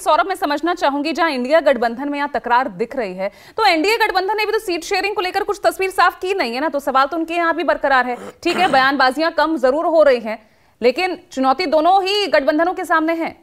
सौरभ मैं समझना चाहूंगी जहां इंडिया गठबंधन में यहां तकरार दिख रही है तो एनडीए गठबंधन ने भी तो सीट शेयरिंग को लेकर कुछ तस्वीर साफ की नहीं है ना तो सवाल तो उनके यहां भी बरकरार है ठीक है बयानबाजियां कम जरूर हो रही है लेकिन चुनौती दोनों ही गठबंधनों के सामने है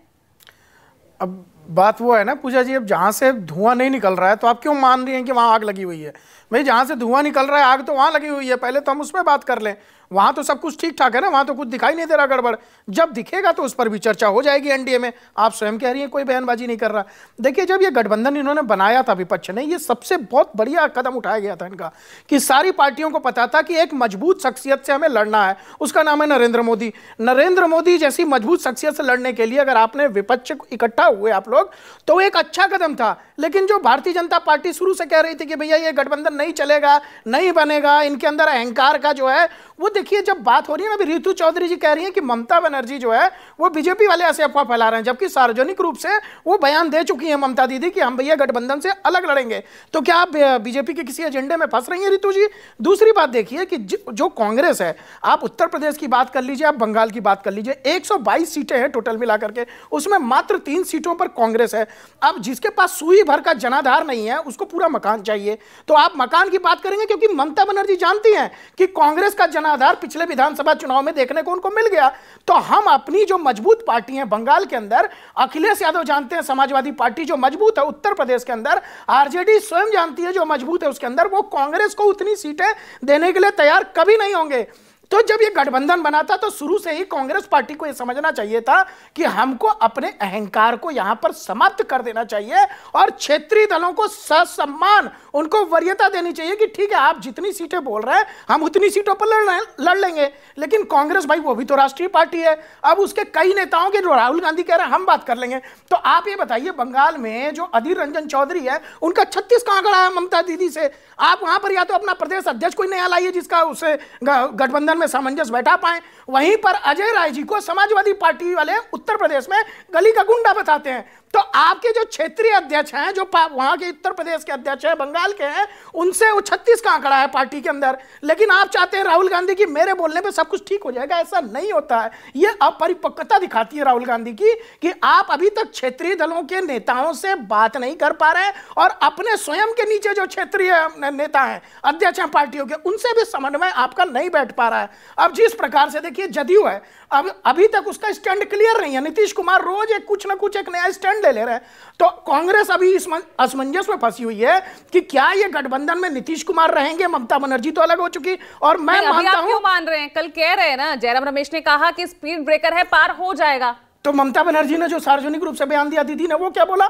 अब बात वो है ना पूजा जी अब जहां से धुआं नहीं निकल रहा है तो आप क्यों मान रही हैं कि वहां आग लगी हुई है भाई जहां से धुआं निकल रहा है आग तो वहां लगी हुई है पहले तो हम उसमें बात कर लें वहां तो सब कुछ ठीक ठाक है ना वहां तो कुछ दिखाई नहीं दे रहा गड़बड़ जब दिखेगा तो उस पर भी चर्चा हो जाएगी एनडीए में आप स्वयं कह रही हैं कोई बयानबाजी नहीं कर रहा देखिए जब ये गठबंधन इन्होंने बनाया था विपक्ष ने ये सबसे बहुत बढ़िया कदम उठाया गया था इनका कि सारी पार्टियों को पता था कि एक मजबूत शख्सियत से हमें लड़ना है उसका नाम है नरेंद्र मोदी नरेंद्र मोदी जैसी मजबूत शख्सियत से लड़ने के लिए अगर आपने विपक्ष इकट्ठा हुए आप लोग तो एक अच्छा कदम था लेकिन जो भारतीय जनता पार्टी शुरू से कह रही थी कि भैया ये गठबंधन नहीं चलेगा नहीं बनेगा इनके अंदर अहंकार का जो है वो देखिए जब बात हो रही है अभी रितु चौधरी जी कह रही है कि ममता बनर्जी जो है वो बीजेपी वाले ऐसे अफवाह फैला रहे हैं जबकि सार्वजनिक रूप से वो बयान दे चुकी है ममता दीदी कि हम भैया गठबंधन से अलग लड़ेंगे तो क्या आप बीजेपी के किसी एजेंडे में फंस रही है रितु जी दूसरी बात देखिए कि जो कांग्रेस है आप उत्तर प्रदेश की बात कर लीजिए आप बंगाल की बात कर लीजिए एक सीटें हैं टोटल मिला करके उसमें मात्र तीन सीटों पर कांग्रेस है अब जिसके पास सुई भर का जनाधार नहीं है उसको पूरा मकान चाहिए तो आप मकान की बात करेंगे क्योंकि ममता बनर्जी जानती हैं कि कांग्रेस का जना आधार पिछले विधानसभा चुनाव में देखने को उनको मिल गया तो हम अपनी जो मजबूत पार्टी है बंगाल के अंदर अखिलेश यादव जानते हैं समाजवादी पार्टी जो मजबूत है उत्तर प्रदेश के अंदर आरजेडी स्वयं जानती है जो मजबूत है उसके अंदर वो कांग्रेस को उतनी सीटें देने के लिए तैयार कभी नहीं होंगे तो जब ये गठबंधन बना था तो शुरू से ही कांग्रेस पार्टी को यह समझना चाहिए था कि हमको अपने अहंकार को यहां पर समाप्त कर देना चाहिए और क्षेत्रीय दलों को ससम्मान उनको वरीयता देनी चाहिए कि ठीक है आप जितनी सीटें बोल रहे हैं हम उतनी सीटों पर लड़ लड़ लेंगे लेकिन कांग्रेस भाई वो भी तो राष्ट्रीय पार्टी है अब उसके कई नेताओं के राहुल गांधी कह रहे हैं हम बात कर लेंगे तो आप ये बताइए बंगाल में जो अधीर रंजन चौधरी है उनका छत्तीस का आंकड़ा है ममता दीदी से आप वहां पर या तो अपना प्रदेश अध्यक्ष कोई नया लाइए जिसका उसे गठबंधन में सामंजस्य बैठा पाए वहीं पर अजय राय जी को समाजवादी पार्टी वाले उत्तर प्रदेश में गली का गुंडा बताते हैं तो आपके जो क्षेत्रीय अध्यक्ष हैं जो वहां के उत्तर प्रदेश के अध्यक्ष हैं बंगाल के हैं उनसे वो छत्तीस का आंकड़ा है पार्टी के अंदर लेकिन आप चाहते हैं राहुल गांधी की मेरे बोलने पे सब कुछ ठीक हो जाएगा ऐसा नहीं होता है ये अपरिपक्वता दिखाती है राहुल गांधी की कि आप अभी तक क्षेत्रीय दलों के नेताओं से बात नहीं कर पा रहे और अपने स्वयं के नीचे जो क्षेत्रीय नेता हैं अध्यक्ष हैं पार्टियों के उनसे भी समन्वय आपका नहीं बैठ पा रहा है अब जिस प्रकार से देखिए जदयू है अब अभी तक उसका स्टैंड क्लियर नहीं है नीतीश कुमार रोज एक कुछ ना कुछ एक नया स्टैंड ले ले रहे हैं तो कांग्रेस अभी इस असमंजस में फंसी हुई है कि क्या ये गठबंधन में नीतीश कुमार रहेंगे ममता बनर्जी तो अलग हो चुकी और मैं मानता हूं मान रहे हैं कल कह रहे हैं ना जयराम रमेश ने कहा कि स्पीड ब्रेकर है पार हो जाएगा तो ममता बनर्जी ने जो सार्वजनिक रूप से बयान दिया दीदी ने वो क्या बोला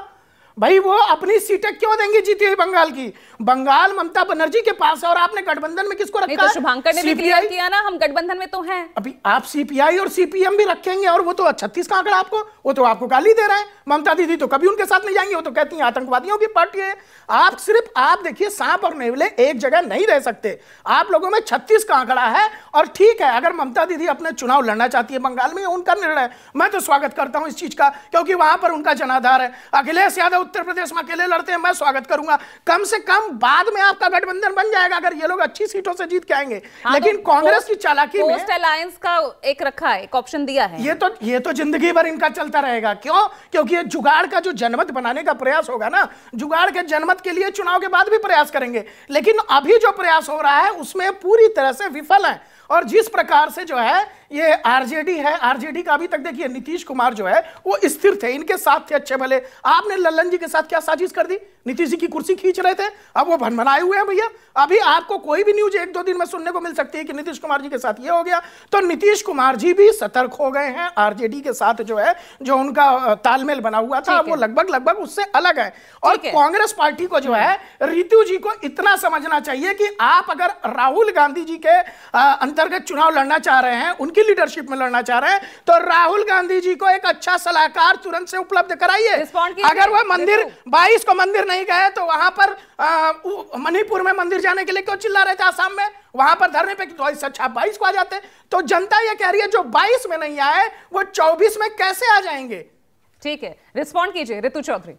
भाई वो अपनी सीटें क्यों देंगी जीती हुई बंगाल की बंगाल ममता बनर्जी के पास है और आपने गठबंधन में किसको तो रखा तो शुभांकर ने किया ना हम गठबंधन में तो हैं अभी आप सीपीआई और सीपीएम भी रखेंगे और वो तो छत्तीस का आंकड़ा आपको वो तो आपको गाली दे रहे हैं ममता दीदी तो कभी उनके साथ नहीं जाएंगे वो तो कहती है आतंकवादियों की पार्टी है आप सिर्फ आप देखिए सांप और नेवले एक जगह नहीं रह सकते आप लोगों में छत्तीस का आंकड़ा है और ठीक है अगर ममता दीदी अपने चुनाव लड़ना चाहती है बंगाल में उनका निर्णय मैं तो स्वागत करता हूँ इस चीज का क्योंकि वहां पर उनका जनाधार है अखिलेश यादव उत्तर प्रदेश में अकेले लड़ते हैं मैं स्वागत करूंगा कम से कम बाद में आपका गठबंधन बन जाएगा अगर ये लोग अच्छी सीटों से जीत के आएंगे हाँ लेकिन तो कांग्रेस की चालाकी में अलायंस का एक रखा है एक ऑप्शन दिया है ये तो ये तो जिंदगी भर इनका चलता रहेगा क्यों क्योंकि ये जुगाड़ का जो जनमत बनाने का प्रयास होगा ना जुगाड़ के जनमत के लिए चुनाव के बाद भी प्रयास करेंगे लेकिन अभी जो प्रयास हो रहा है उसमें पूरी तरह से विफल है और जिस प्रकार से जो है ये आरजेडी है आरजेडी का अभी तक देखिए नीतीश कुमार जो है वो स्थिर थे इनके साथ थे अच्छे भले आपने लल्लन जी के साथ क्या साजिश कर दी नीतीश जी की कुर्सी खींच रहे थे अब वो भनभनाए हुए हैं भैया अभी आपको कोई भी न्यूज एक दो दिन में सुनने को मिल सकती है कि नीतीश कुमार जी के साथ ये हो गया तो नीतीश कुमार जी भी सतर्क हो गए हैं आरजेडी के साथ जो है जो उनका तालमेल बना हुआ था वो लगभग लगभग उससे अलग है और कांग्रेस पार्टी को जो है रितु जी को इतना समझना चाहिए कि आप अगर राहुल गांधी जी के अंतर्गत चुनाव लड़ना चाह रहे हैं उनके की लीडरशिप में लड़ना चाह रहे हैं तो राहुल गांधी जी को एक अच्छा सलाहकार तुरंत से उपलब्ध कराइए अगर वह मंदिर बाईस को मंदिर नहीं गए तो वहां पर मणिपुर में मंदिर जाने के लिए क्यों चिल्ला रहे थे आसाम में वहां पर धरने पे तो अच्छा बाईस को आ जाते तो जनता ये कह रही है जो बाईस में नहीं आए वो चौबीस में कैसे आ जाएंगे ठीक है रिस्पॉन्ड कीजिए ऋतु चौधरी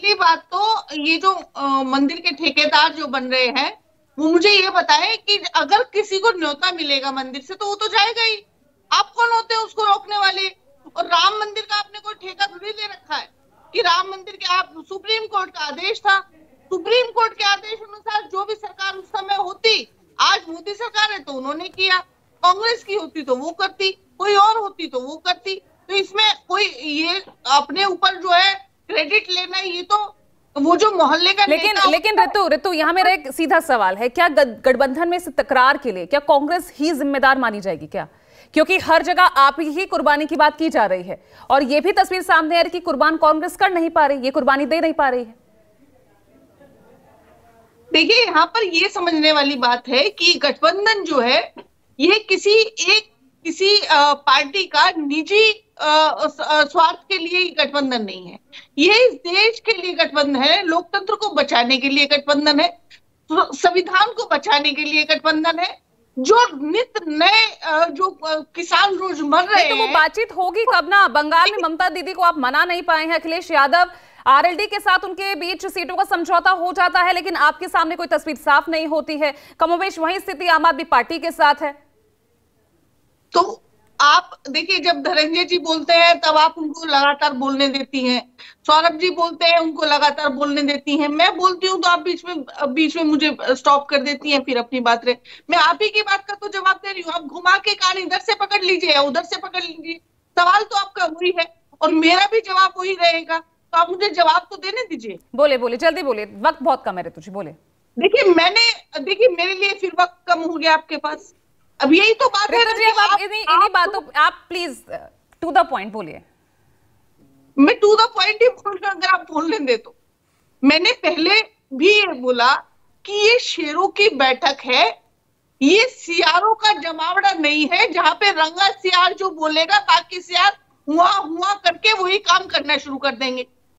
पहली बात तो ये जो आ, मंदिर के ठेकेदार जो बन रहे हैं वो मुझे ये बताए कि अगर किसी को न्योता मिलेगा मंदिर से तो वो तो जाएगा ही आप कौन होते हैं उसको रोकने वाले और राम मंदिर का आपने कोई ठेका थोड़ी ले रखा है कि राम मंदिर के आप सुप्रीम कोर्ट का आदेश था सुप्रीम कोर्ट के आदेश अनुसार जो भी सरकार उस समय होती आज मोदी सरकार है तो उन्होंने किया कांग्रेस की होती तो वो करती कोई और होती तो वो करती तो इसमें कोई ये अपने ऊपर जो है क्रेडिट लेना ये तो वो जो मोहल्ले का लेकिन लेकिन रितु रितु यहाँ मेरा एक सीधा सवाल है क्या गठबंधन में से तकरार के लिए क्या कांग्रेस ही जिम्मेदार मानी जाएगी क्या क्योंकि हर जगह आप ही कुर्बानी की बात की जा रही है और ये भी तस्वीर सामने आ रही की कुर्बान कांग्रेस कर नहीं पा रही ये कुर्बानी दे नहीं पा रही है देखिए यहाँ पर ये समझने वाली बात है कि गठबंधन जो है ये किसी एक किसी पार्टी का निजी स्वार्थ के लिए गठबंधन नहीं है ये इस देश के लिए गठबंधन है लोकतंत्र को बचाने के लिए गठबंधन है संविधान को बचाने के लिए गठबंधन है जो नित नए जो किसान रोज मर रहे हैं तो वो बातचीत होगी कब ना बंगाल में ममता दीदी को आप मना नहीं पाए हैं अखिलेश यादव आरएलडी के साथ उनके बीच सीटों का समझौता हो जाता है लेकिन आपके सामने कोई तस्वीर साफ नहीं होती है कमोवेश वही स्थिति आम आदमी पार्टी के साथ है तो आप देखिए जब धनंजय जी बोलते हैं तब आप उनको लगातार बोलने देती हैं सौरभ जी बोलते हैं उनको लगातार बोलने देती हैं मैं बोलती हूँ तो आप बीच में बीच में मुझे स्टॉप कर देती हैं फिर अपनी बात रहे मैं आप ही की बात का तो जवाब दे रही हूँ आप घुमा के कान इधर से पकड़ लीजिए या उधर से पकड़ लीजिए सवाल तो आपका वही है और मेरा भी जवाब वही रहेगा तो आप मुझे जवाब तो देने दीजिए बोले बोले जल्दी बोले वक्त बहुत कम है तुझे बोले देखिए मैंने देखिए मेरे लिए फिर वक्त कम हो गया आपके पास अब यही तो बात है आप इन्हीं बातों आप प्लीज टू द पॉइंट बोलिए मैं टू द पॉइंट ही बोल रहा अगर आप बोलने दे तो मैंने पहले भी ये बोला कि ये शेरों की बैठक है ये सियारों का जमावड़ा नहीं है जहां पे रंगा सियार जो बोलेगा बाकी सियार हुआ हुआ करके वही काम करना शुरू कर देंगे